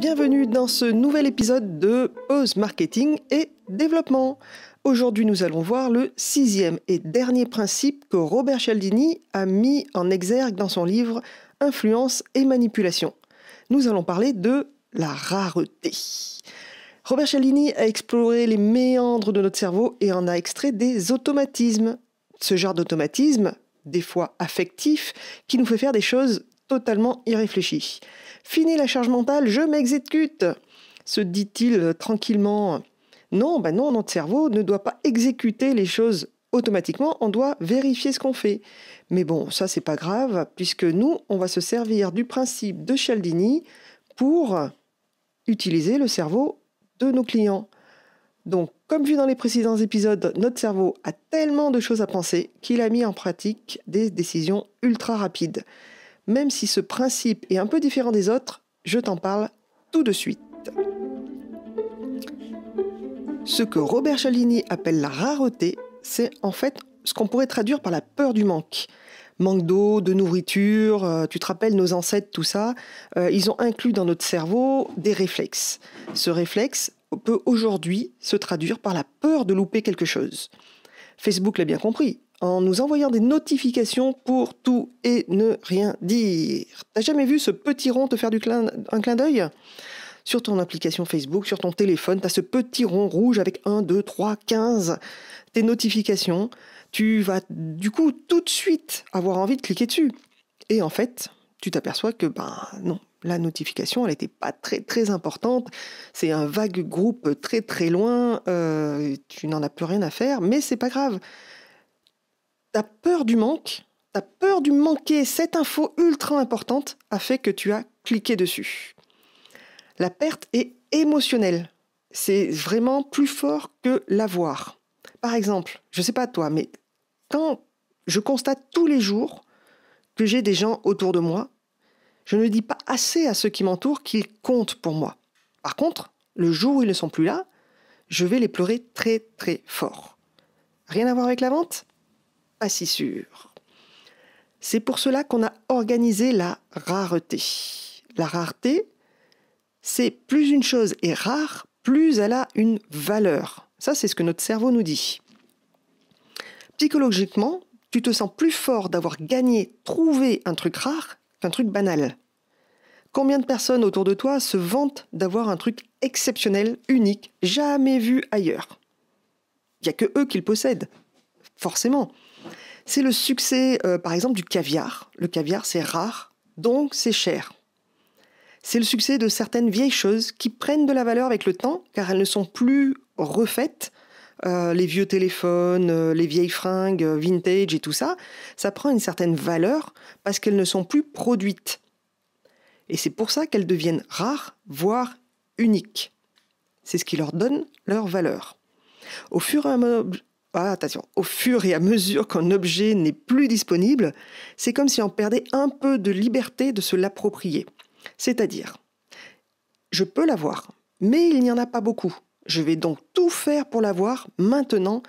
bienvenue dans ce nouvel épisode de Pause Marketing et Développement. Aujourd'hui, nous allons voir le sixième et dernier principe que Robert Cialdini a mis en exergue dans son livre Influence et Manipulation. Nous allons parler de la rareté. Robert Cialdini a exploré les méandres de notre cerveau et en a extrait des automatismes. Ce genre d'automatisme, des fois affectif, qui nous fait faire des choses totalement irréfléchies. Fini la charge mentale, je m'exécute se dit-il tranquillement. Non, ben non, notre cerveau ne doit pas exécuter les choses automatiquement, on doit vérifier ce qu'on fait. Mais bon, ça c'est pas grave, puisque nous, on va se servir du principe de Cialdini pour utiliser le cerveau de nos clients. Donc, comme vu dans les précédents épisodes, notre cerveau a tellement de choses à penser qu'il a mis en pratique des décisions ultra rapides même si ce principe est un peu différent des autres, je t'en parle tout de suite. Ce que Robert Chalini appelle la rareté, c'est en fait ce qu'on pourrait traduire par la peur du manque. Manque d'eau, de nourriture, euh, tu te rappelles nos ancêtres, tout ça, euh, ils ont inclus dans notre cerveau des réflexes. Ce réflexe peut aujourd'hui se traduire par la peur de louper quelque chose. Facebook l'a bien compris, en nous envoyant des notifications pour tout et ne rien dire. T'as jamais vu ce petit rond te faire du clin, un clin d'œil Sur ton application Facebook, sur ton téléphone, t'as ce petit rond rouge avec 1, 2, 3, 15, tes notifications. Tu vas du coup tout de suite avoir envie de cliquer dessus. Et en fait, tu t'aperçois que ben non, la notification, elle n'était pas très très importante. C'est un vague groupe très très loin. Euh, tu n'en as plus rien à faire, mais c'est pas grave ta peur du manque, ta peur du manquer, cette info ultra importante a fait que tu as cliqué dessus. La perte est émotionnelle. C'est vraiment plus fort que l'avoir. Par exemple, je ne sais pas toi, mais quand je constate tous les jours que j'ai des gens autour de moi, je ne dis pas assez à ceux qui m'entourent qu'ils comptent pour moi. Par contre, le jour où ils ne sont plus là, je vais les pleurer très très fort. Rien à voir avec la vente si sûr. C'est pour cela qu'on a organisé la rareté. La rareté, c'est plus une chose est rare, plus elle a une valeur. Ça, c'est ce que notre cerveau nous dit. Psychologiquement, tu te sens plus fort d'avoir gagné, trouvé un truc rare qu'un truc banal. Combien de personnes autour de toi se vantent d'avoir un truc exceptionnel, unique, jamais vu ailleurs Il n'y a que eux qui le possèdent. Forcément. C'est le succès, euh, par exemple, du caviar. Le caviar, c'est rare, donc c'est cher. C'est le succès de certaines vieilles choses qui prennent de la valeur avec le temps, car elles ne sont plus refaites. Euh, les vieux téléphones, euh, les vieilles fringues, vintage et tout ça, ça prend une certaine valeur parce qu'elles ne sont plus produites. Et c'est pour ça qu'elles deviennent rares, voire uniques. C'est ce qui leur donne leur valeur. Au fur et à, mesure... Ah, attention, au fur et à mesure qu'un objet n'est plus disponible, c'est comme si on perdait un peu de liberté de se l'approprier. C'est-à-dire, je peux l'avoir, mais il n'y en a pas beaucoup. Je vais donc tout faire pour l'avoir maintenant,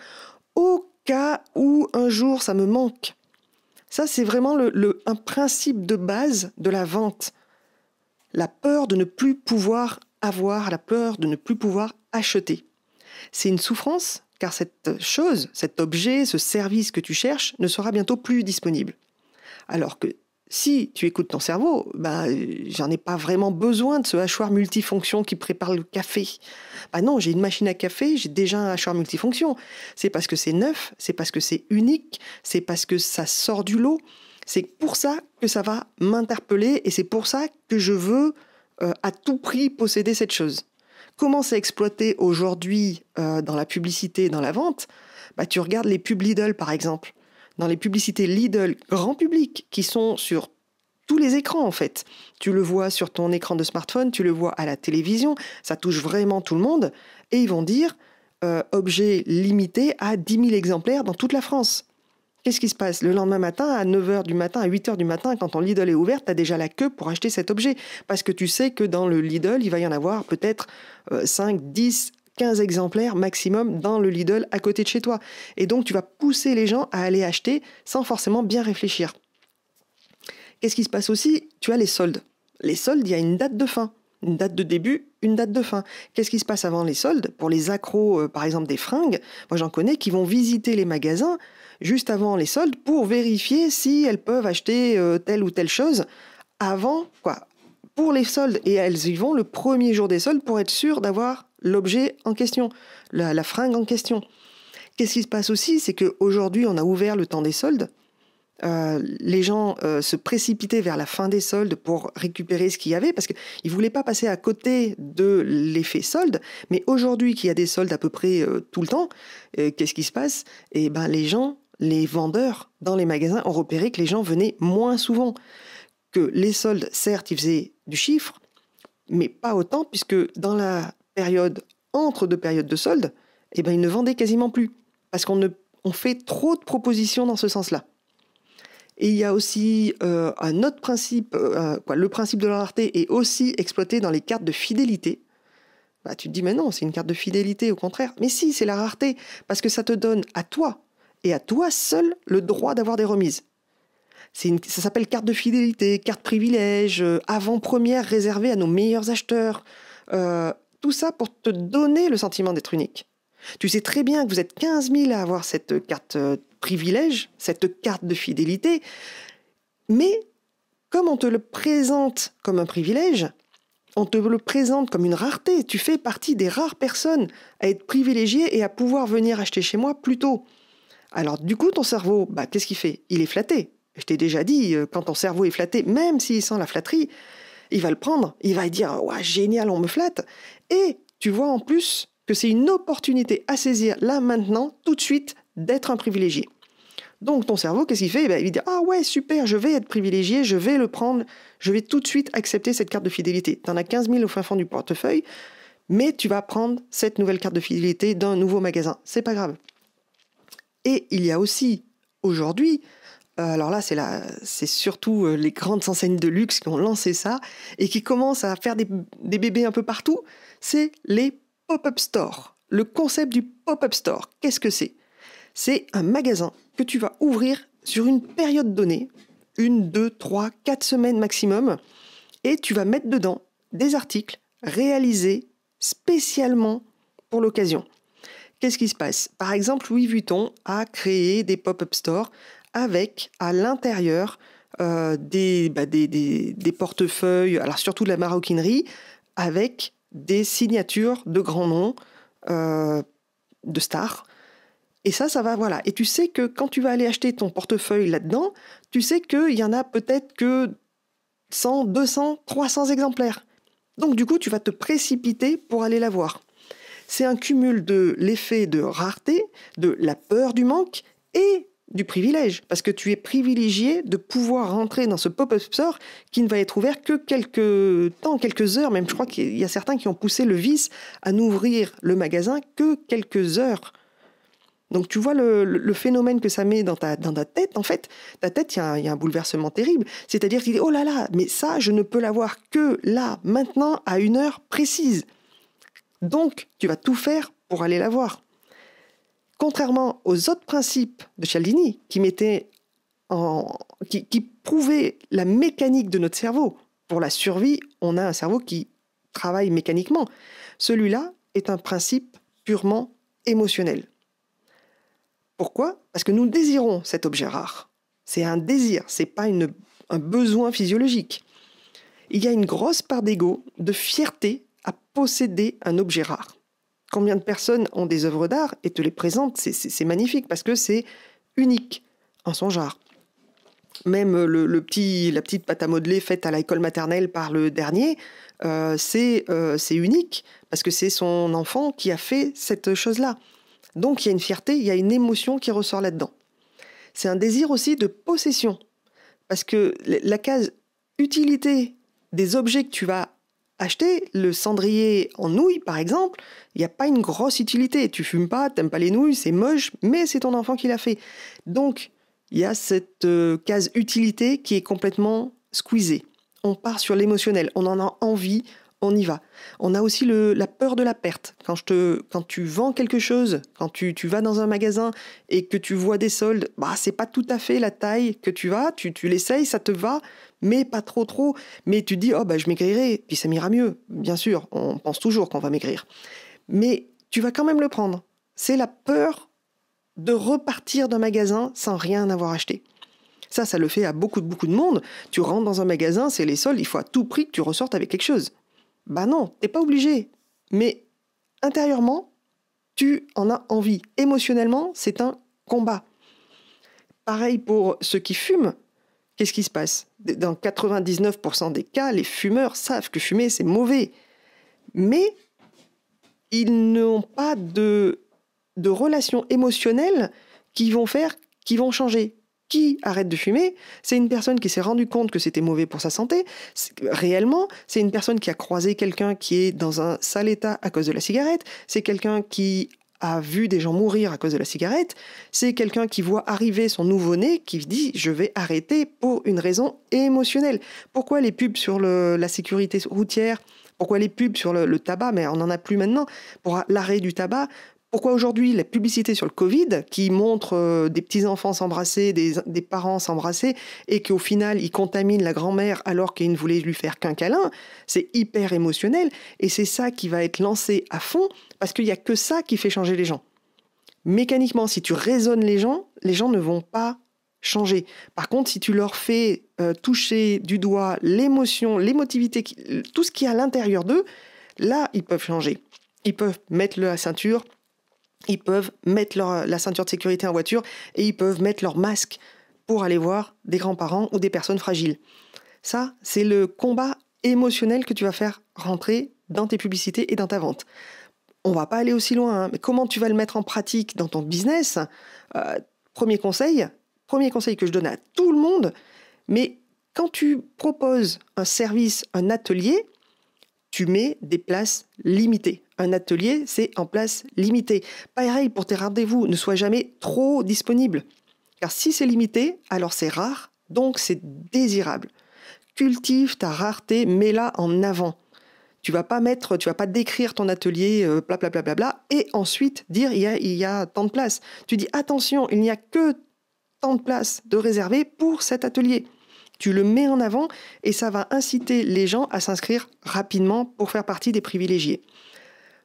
au cas où un jour ça me manque. Ça, c'est vraiment un principe de base de la vente. La peur de ne plus pouvoir avoir, la peur de ne plus pouvoir acheter. C'est une souffrance car cette chose, cet objet, ce service que tu cherches ne sera bientôt plus disponible. Alors que si tu écoutes ton cerveau, bah, j'en ai pas vraiment besoin de ce hachoir multifonction qui prépare le café. Bah non, j'ai une machine à café, j'ai déjà un hachoir multifonction. C'est parce que c'est neuf, c'est parce que c'est unique, c'est parce que ça sort du lot. C'est pour ça que ça va m'interpeller et c'est pour ça que je veux euh, à tout prix posséder cette chose comment c'est exploité aujourd'hui euh, dans la publicité dans la vente, bah, tu regardes les pubs Lidl par exemple. Dans les publicités Lidl grand public qui sont sur tous les écrans en fait. Tu le vois sur ton écran de smartphone, tu le vois à la télévision, ça touche vraiment tout le monde. Et ils vont dire euh, objet limité à 10 000 exemplaires dans toute la France. Qu'est-ce qui se passe Le lendemain matin, à 9h du matin, à 8h du matin, quand ton Lidl est ouvert, tu as déjà la queue pour acheter cet objet. Parce que tu sais que dans le Lidl, il va y en avoir peut-être 5, 10, 15 exemplaires maximum dans le Lidl à côté de chez toi. Et donc tu vas pousser les gens à aller acheter sans forcément bien réfléchir. Qu'est-ce qui se passe aussi Tu as les soldes. Les soldes, il y a une date de fin une date de début, une date de fin. Qu'est-ce qui se passe avant les soldes Pour les accros, euh, par exemple, des fringues, moi j'en connais qui vont visiter les magasins juste avant les soldes pour vérifier si elles peuvent acheter euh, telle ou telle chose avant, quoi, pour les soldes. Et elles y vont le premier jour des soldes pour être sûres d'avoir l'objet en question, la, la fringue en question. Qu'est-ce qui se passe aussi C'est qu'aujourd'hui, on a ouvert le temps des soldes euh, les gens euh, se précipitaient vers la fin des soldes pour récupérer ce qu'il y avait parce qu'ils ne voulaient pas passer à côté de l'effet solde. Mais aujourd'hui, qu'il y a des soldes à peu près euh, tout le temps, qu'est-ce qui se passe Eh ben, les gens, les vendeurs dans les magasins ont repéré que les gens venaient moins souvent. Que les soldes, certes, ils faisaient du chiffre, mais pas autant puisque dans la période entre deux périodes de soldes, eh ben, ils ne vendaient quasiment plus parce qu'on fait trop de propositions dans ce sens-là. Et il y a aussi euh, un autre principe, euh, le principe de la rareté est aussi exploité dans les cartes de fidélité. Bah, tu te dis, mais non, c'est une carte de fidélité, au contraire. Mais si, c'est la rareté, parce que ça te donne à toi, et à toi seul, le droit d'avoir des remises. ça s'appelle carte de fidélité, carte privilège, euh, avant-première réservée à nos meilleurs acheteurs. tout ça pour te donner le sentiment d'être unique. Tu sais très bien que vous êtes 15 000 à avoir cette carte euh, privilège, cette carte de fidélité, mais comme on te le présente comme un privilège, on te le présente comme une rareté. Tu fais partie des rares personnes à être privilégiées et à pouvoir venir acheter chez moi plus tôt. Alors du coup, ton cerveau, bah, qu'est-ce qu'il fait Il est flatté. Je t'ai déjà dit, euh, quand ton cerveau est flatté, même s'il sent la flatterie, il va le prendre, il va dire génial, on me flatte. Et tu vois en plus c'est une opportunité à saisir là maintenant, tout de suite, d'être un privilégié. Donc ton cerveau, qu'est-ce qu'il fait eh ben, Il dit Ah ouais, super, je vais être privilégié, je vais le prendre, je vais tout de suite accepter cette carte de fidélité. Tu en as 15 000 au fin fond du portefeuille, mais tu vas prendre cette nouvelle carte de fidélité d'un nouveau magasin. C'est pas grave. Et il y a aussi aujourd'hui, euh, alors là, c'est, la, c'est surtout euh, les grandes enseignes de luxe qui ont lancé ça et qui commencent à faire des, des bébés un peu partout, c'est les pop-up store. Le concept du pop-up store, qu'est-ce que c'est C'est un magasin que tu vas ouvrir sur une période donnée, une, deux, trois, quatre semaines maximum, et tu vas mettre dedans des articles réalisés spécialement pour l'occasion. Qu'est-ce qui se passe Par exemple, Louis Vuitton a créé des pop-up stores avec à l'intérieur euh, bah, des, des, portefeuilles, alors surtout de la maroquinerie, avec des signatures de grands noms, euh, de stars. Et ça, ça va, voilà. Et tu sais que quand tu vas aller acheter ton portefeuille là-dedans, tu sais qu'il y en a peut-être que 100, 200, 300 exemplaires. Donc du coup, tu vas te précipiter pour aller la voir. C'est un cumul de l'effet de rareté, de la peur du manque et du privilège, parce que tu es privilégié de pouvoir rentrer dans ce pop-up store qui ne va être ouvert que quelques temps, quelques heures, même je crois qu'il y a certains qui ont poussé le vice à n'ouvrir le magasin que quelques heures. Donc tu vois le, phénomène que ça met dans ta, dans ta tête, en fait, ta tête, il y, a un bouleversement terrible. C'est-à-dire qu'il dit, oh là là, mais ça, je ne peux l'avoir que là, maintenant, à une heure précise. Donc, tu vas tout faire pour aller la voir contrairement aux autres principes de Cialdini qui mettaient qui, prouvaient la mécanique de notre cerveau. Pour la survie, on a un cerveau qui travaille mécaniquement. Celui-là est un principe purement émotionnel. Pourquoi Parce que nous désirons cet objet rare. C'est un désir, c'est pas une, un besoin physiologique. Il y a une grosse part d'ego, de fierté à posséder un objet rare combien de personnes ont des œuvres d'art et te les présentent. C'est magnifique parce que c'est unique en son genre. Même le, petit, la petite pâte à modeler faite à l'école maternelle par le dernier, euh, euh, c'est unique parce que c'est son enfant qui a fait cette chose-là. Donc il y a une fierté, il y a une émotion qui ressort là-dedans. C'est un désir aussi de possession parce que la case utilité des objets que tu vas Acheter le cendrier en nouilles, par exemple, il n'y a pas une grosse utilité. Tu fumes pas, t'aimes pas les nouilles, c'est moche, mais c'est ton enfant qui l'a fait. Donc, il y a cette euh, case utilité qui est complètement squeezée. On part sur l'émotionnel, on en a envie, on y va. On a aussi la peur de la perte. Quand, je te, quand tu vends quelque chose, quand tu, tu, vas dans un magasin et que tu vois des soldes, bah, c'est pas tout à fait la taille que tu vas, tu, tu l'essayes, ça te va, mais pas trop trop. Mais tu dis, oh bah je maigrirai, puis ça m'ira mieux. Bien sûr, on pense toujours qu'on va maigrir. Mais tu vas quand même le prendre. C'est la peur de repartir d'un magasin sans rien avoir acheté. Ça, ça le fait à beaucoup beaucoup de monde. Tu rentres dans un magasin, c'est les soldes, il faut à tout prix que tu ressortes avec quelque chose. Bah non, t'es pas obligé. Mais intérieurement, tu en as envie. Émotionnellement, c'est un combat. Pareil pour ceux qui fument qu'est-ce qui se passe Dans 99% des cas, les fumeurs savent que fumer, c'est mauvais. Mais ils n'ont pas de, de relations émotionnelles qui vont faire, qui vont changer. Qui arrête de fumer C'est une personne qui s'est rendue compte que c'était mauvais pour sa santé. Réellement, c'est une personne qui a croisé quelqu'un qui est dans un sale état à cause de la cigarette. C'est quelqu'un qui a vu des gens mourir à cause de la cigarette, c'est quelqu'un qui voit arriver son nouveau-né qui dit je vais arrêter pour une raison émotionnelle. Pourquoi les pubs sur la sécurité routière pourquoi les pubs sur le, le tabac Mais on n'en a plus maintenant. Pour l'arrêt du tabac, pourquoi aujourd'hui la publicité sur le Covid, qui montre euh, des petits-enfants s'embrasser, des, parents s'embrasser, et qu'au final, ils contaminent la grand-mère alors qu'ils ne voulait lui faire qu'un câlin C'est hyper émotionnel, et c'est ça qui va être lancé à fond, parce qu'il n'y a que ça qui fait changer les gens. Mécaniquement, si tu raisonnes les gens, les gens ne vont pas changer. Par contre, si tu leur fais euh, toucher du doigt l'émotion, l'émotivité, tout ce qui est à l'intérieur d'eux, là, ils peuvent changer. Ils peuvent mettre le à ceinture, ils peuvent mettre la ceinture de sécurité en voiture et ils peuvent mettre leur masque pour aller voir des grands-parents ou des personnes fragiles. Ça, c'est le combat émotionnel que tu vas faire rentrer dans tes publicités et dans ta vente. On ne va pas aller aussi loin, hein, mais comment tu vas le mettre en pratique dans ton business euh, Premier conseil, premier conseil que je donne à tout le monde, mais quand tu proposes un service, un atelier, tu mets des places limitées un atelier, c'est en place limitée. Pareil pour tes rendez-vous, ne sois jamais trop disponible. Car si c'est limité, alors c'est rare, donc c'est désirable. Cultive ta rareté, mets-la en avant. Tu vas pas mettre, tu vas pas décrire ton atelier, euh, bla bla bla bla bla, et ensuite dire il y a, tant de place. Tu dis attention, il n'y a que tant de place de réserver pour cet atelier. Tu le mets en avant et ça va inciter les gens à s'inscrire rapidement pour faire partie des privilégiés.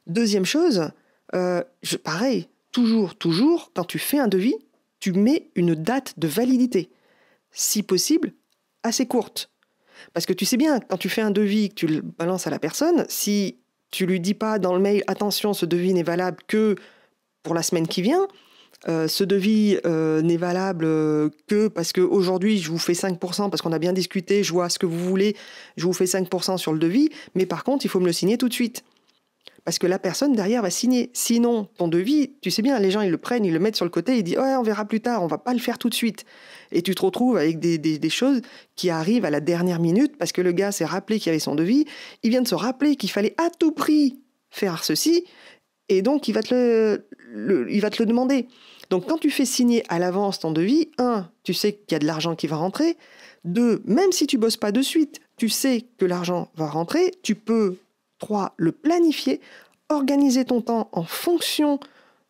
Deuxième chose, euh, je, pareil, toujours, toujours, quand tu fais un devis, tu mets une date de validité, si possible, assez courte. Parce que tu sais bien, quand tu fais un devis, que tu le balances à la personne, si tu lui dis pas dans le mail, attention, ce devis n'est valable que pour la semaine qui vient, euh, ce devis euh, n'est valable que parce qu'aujourd'hui, je vous fais 5%, parce qu'on a bien discuté, je vois ce que vous voulez, je vous fais 5% sur le devis, mais par contre, il faut me le signer tout de suite parce que la personne derrière va signer. Sinon, ton devis, tu sais bien, les gens, ils le prennent, ils le mettent sur le côté, ils disent on verra plus tard, on va pas le faire tout de suite. Et tu te retrouves avec des, choses qui arrivent à la dernière minute parce que le gars s'est rappelé qu'il y avait son devis, il vient de se rappeler qu'il fallait à tout prix faire ceci, et donc il va te le, il va te le demander. Donc quand tu fais signer à l'avance ton devis, un, tu sais qu'il y a de l'argent qui va rentrer. Deux, même si tu bosses pas de suite, tu sais que l'argent va rentrer, tu peux 3. Le planifier, organiser ton temps en fonction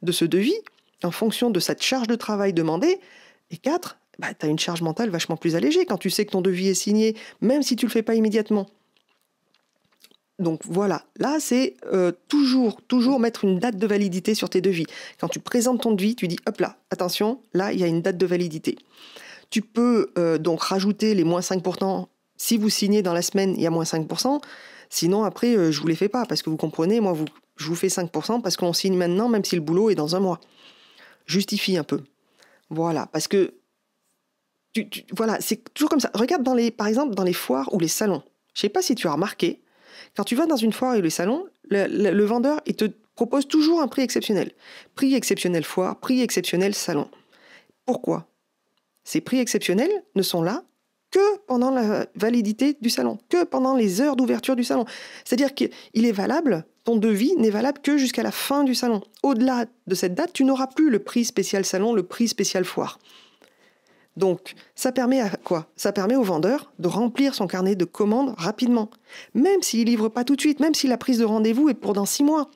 de ce devis, en fonction de cette charge de travail demandée. Et 4. tu as une charge mentale vachement plus allégée quand tu sais que ton devis est signé, même si tu ne le fais pas immédiatement. Donc voilà, là c'est euh, toujours, toujours mettre une date de validité sur tes devis. Quand tu présentes ton devis, tu dis hop là, attention, là il y a une date de validité. Tu peux euh, donc rajouter les moins 5%. Si vous signez dans la semaine, il y a moins 5%. Sinon, après, euh, je vous les fais pas parce que vous comprenez, moi, vous, je vous fais 5% parce qu'on signe maintenant, même si le boulot est dans un mois. Justifie un peu. Voilà, parce que voilà, c'est toujours comme ça. Regarde dans les, par exemple, dans les foires ou les salons. Je sais pas si tu as remarqué, quand tu vas dans une foire ou le salon, le vendeur il te propose toujours un prix exceptionnel. Prix exceptionnel foire, prix exceptionnel salon. Pourquoi Ces prix exceptionnels ne sont là que pendant la validité du salon, que pendant les heures d'ouverture du salon. C'est-à-dire qu'il est valable, ton devis n'est valable que jusqu'à la fin du salon. Au-delà de cette date, tu n'auras plus le prix spécial salon, le prix spécial foire. Donc, ça permet à quoi Ça permet au vendeur de remplir son carnet de commandes rapidement, même s'il livre pas tout de suite, même si la prise de rendez-vous est pour dans six mois.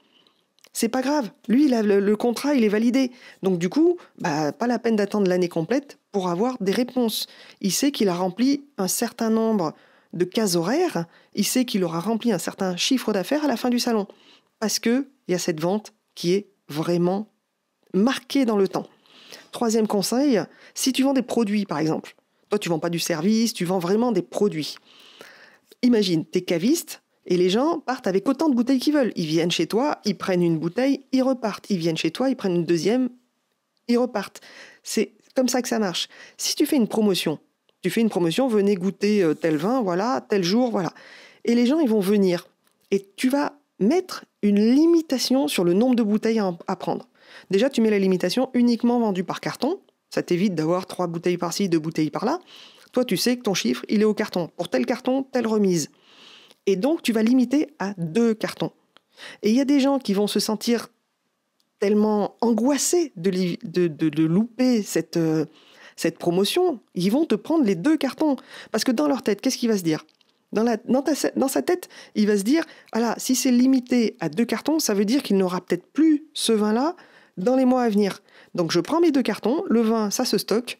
C'est pas grave. Lui, le, contrat, il est validé. Donc du coup, bah, pas la peine d'attendre l'année complète pour avoir des réponses. Il sait qu'il a rempli un certain nombre de cases horaires, il sait qu'il aura rempli un certain chiffre d'affaires à la fin du salon, parce qu'il y a cette vente qui est vraiment marquée dans le temps. Troisième conseil, si tu vends des produits par exemple, toi tu vends pas du service, tu vends vraiment des produits. Imagine, tu es caviste et les gens partent avec autant de bouteilles qu'ils veulent. Ils viennent chez toi, ils prennent une bouteille, ils repartent. Ils viennent chez toi, ils prennent une deuxième, ils repartent. C'est comme ça que ça marche. Si tu fais une promotion, tu fais une promotion, venez goûter euh, tel vin, voilà, tel jour, voilà. Et les gens, ils vont venir. Et tu vas mettre une limitation sur le nombre de bouteilles à, prendre. Déjà, tu mets la limitation uniquement vendue par carton. Ça t'évite d'avoir trois bouteilles par-ci, deux bouteilles par-là. Toi, tu sais que ton chiffre, il est au carton. Pour tel carton, telle remise. Et donc, tu vas limiter à deux cartons. Et il y a des gens qui vont se sentir tellement angoissé de, de, louper cette, euh, cette promotion, ils vont te prendre les deux cartons. Parce que dans leur tête, qu'est-ce qu'il va se dire dans, la, dans, sa tête, il va se dire, ah si c'est limité à deux cartons, ça veut dire qu'il n'aura peut-être plus ce vin-là dans les mois à venir. Donc je prends mes deux cartons, le vin, ça se stocke,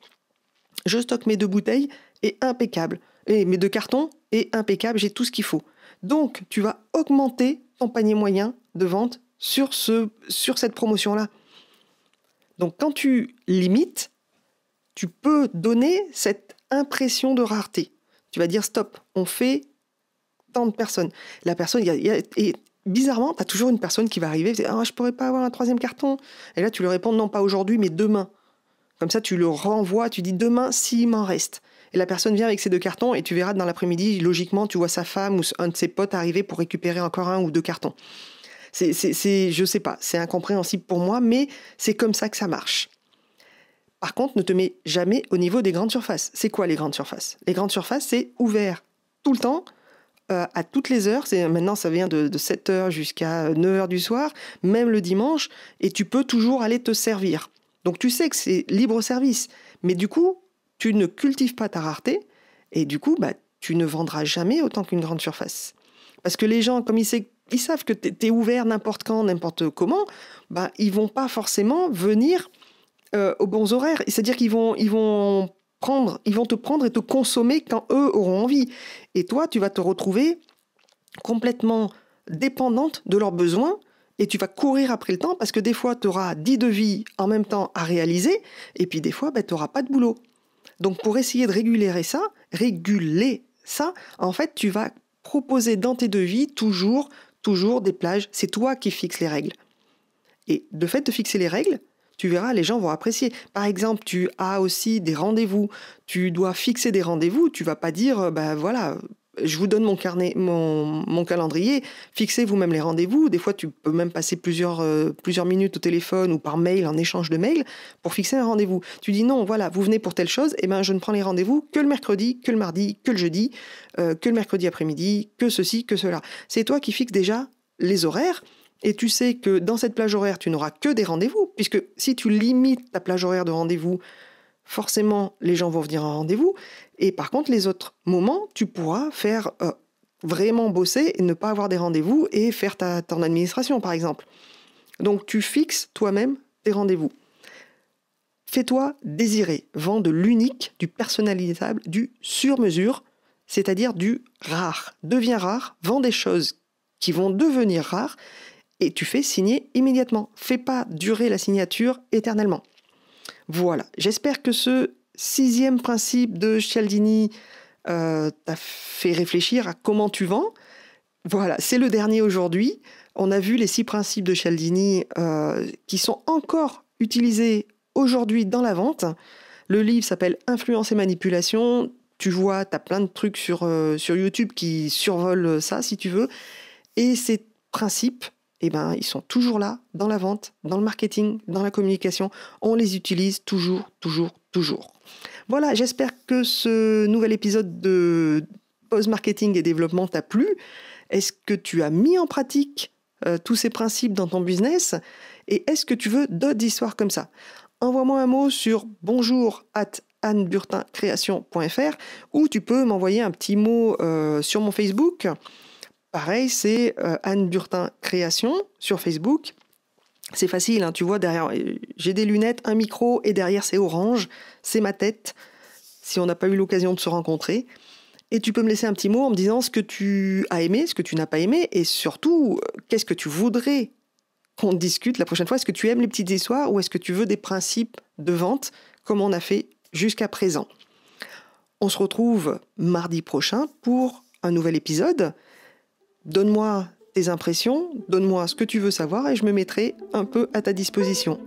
je stocke mes deux bouteilles, et impeccable. Et mes deux cartons, et impeccable, j'ai tout ce qu'il faut. Donc tu vas augmenter ton panier moyen de vente sur, ce, sur cette promotion-là. Donc quand tu limites, tu peux donner cette impression de rareté. Tu vas dire stop, on fait tant de personnes. La personne, et bizarrement, tu as toujours une personne qui va arriver, et ah, je pourrais pas avoir un troisième carton. Et là, tu lui réponds non, pas aujourd'hui, mais demain. Comme ça, tu le renvoies, tu dis demain s'il m'en reste. Et la personne vient avec ses deux cartons et tu verras dans l'après-midi, logiquement, tu vois sa femme ou un de ses potes arriver pour récupérer encore un ou deux cartons. C'est, c'est, je sais pas, c'est incompréhensible pour moi, mais c'est comme ça que ça marche. Par contre, ne te mets jamais au niveau des grandes surfaces. C'est quoi les grandes surfaces Les grandes surfaces, c'est ouvert tout le temps, euh, à toutes les heures. C'est, maintenant, ça vient de, 7h jusqu'à 9h du soir, même le dimanche, et tu peux toujours aller te servir. Donc tu sais que c'est libre service. Mais du coup, tu ne cultives pas ta rareté, et du coup, bah, tu ne vendras jamais autant qu'une grande surface. Parce que les gens, comme ils, ils savent que tu es ouvert n'importe quand, n'importe comment, ils bah, ils vont pas forcément venir euh, aux bons horaires. C'est-à-dire qu'ils vont, ils vont prendre, ils vont te prendre et te consommer quand eux auront envie. Et toi, tu vas te retrouver complètement dépendante de leurs besoins et tu vas courir après le temps parce que des fois, tu auras 10 devis en même temps à réaliser et puis des fois, bah, tu n'auras pas de boulot. Donc pour essayer de réguler ça, réguler ça, en fait, tu vas proposer dans tes devis toujours toujours des plages, c'est toi qui fixes les règles. Et de fait de fixer les règles, tu verras, les gens vont apprécier. Par exemple, tu as aussi des rendez-vous, tu dois fixer des rendez-vous, tu vas pas dire, ben voilà, je vous donne mon carnet, mon, calendrier, fixez vous-même les rendez-vous. Des fois, tu peux même passer euh, plusieurs, minutes au téléphone ou par mail, en échange de mail, pour fixer un rendez-vous. Tu dis non, voilà, vous venez pour telle chose, et eh ben je ne prends les rendez-vous que le mercredi, que le mardi, que le jeudi, euh, que le mercredi après-midi, que ceci, que cela. C'est toi qui fixes déjà les horaires. Et tu sais que dans cette plage horaire, tu n'auras que des rendez-vous, puisque si tu limites ta plage horaire de rendez-vous forcément, les gens vont venir en rendez-vous. Et par contre, les autres moments, tu pourras faire euh, vraiment bosser et ne pas avoir des rendez-vous et faire ta, ton administration, par exemple. Donc, tu fixes toi-même tes rendez-vous. Fais-toi désirer. Vends de l'unique, du personnalisable, du sur-mesure, c'est-à-dire du rare. Deviens rare, vends des choses qui vont devenir rares et tu fais signer immédiatement. Fais pas durer la signature éternellement. Voilà, j'espère que ce sixième principe de Cialdini euh, t'a fait réfléchir à comment tu vends. Voilà, c'est le dernier aujourd'hui. On a vu les six principes de Cialdini euh, qui sont encore utilisés aujourd'hui dans la vente. Le livre s'appelle Influence et manipulation. Tu vois, tu as plein de trucs sur, euh, sur YouTube qui survolent ça, si tu veux. Et ces principes eh ben, ils sont toujours là, dans la vente, dans le marketing, dans la communication. On les utilise toujours, toujours, toujours. Voilà, j'espère que ce nouvel épisode de Pause Marketing et Développement t'a plu. Est-ce que tu as mis en pratique euh, tous ces principes dans ton business Et est-ce que tu veux d'autres histoires comme ça Envoie-moi un mot sur bonjour at ou tu peux m'envoyer un petit mot euh, sur mon Facebook. Pareil, c'est euh, Anne Burtin Création sur Facebook. C'est facile, hein, tu vois, derrière, euh, j'ai des lunettes, un micro, et derrière c'est orange, c'est ma tête, si on n'a pas eu l'occasion de se rencontrer. Et tu peux me laisser un petit mot en me disant ce que tu as aimé, ce que tu n'as pas aimé, et surtout, euh, qu'est-ce que tu voudrais qu'on discute la prochaine fois. Est-ce que tu aimes les petites histoires ou est-ce que tu veux des principes de vente comme on a fait jusqu'à présent On se retrouve mardi prochain pour un nouvel épisode. Donne-moi tes impressions, donne-moi ce que tu veux savoir et je me mettrai un peu à ta disposition.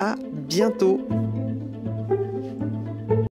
À bientôt!